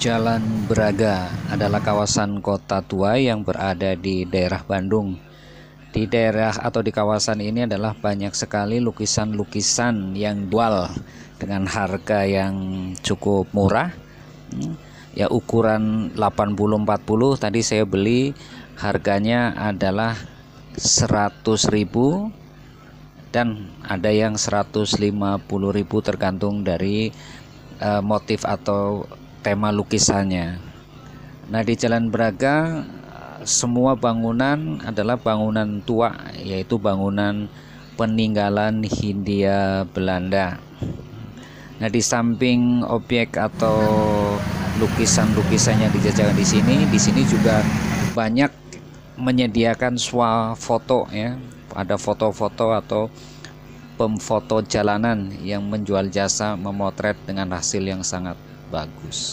Jalan Braga adalah kawasan kota tua yang berada di daerah Bandung. Di daerah atau di kawasan ini adalah banyak sekali lukisan-lukisan yang dual dengan harga yang cukup murah. Hmm, ya ukuran 80 40 tadi saya beli harganya adalah 100.000 dan ada yang 150.000 tergantung dari eh, motif atau tema lukisannya. Nah, di Jalan Braga semua bangunan adalah bangunan tua yaitu bangunan peninggalan Hindia Belanda. Nah, di samping objek atau lukisan lukisannya dijajakan di sini, di sini juga banyak menyediakan swa foto ya. Ada foto-foto atau pemfoto jalanan yang menjual jasa memotret dengan hasil yang sangat bagus.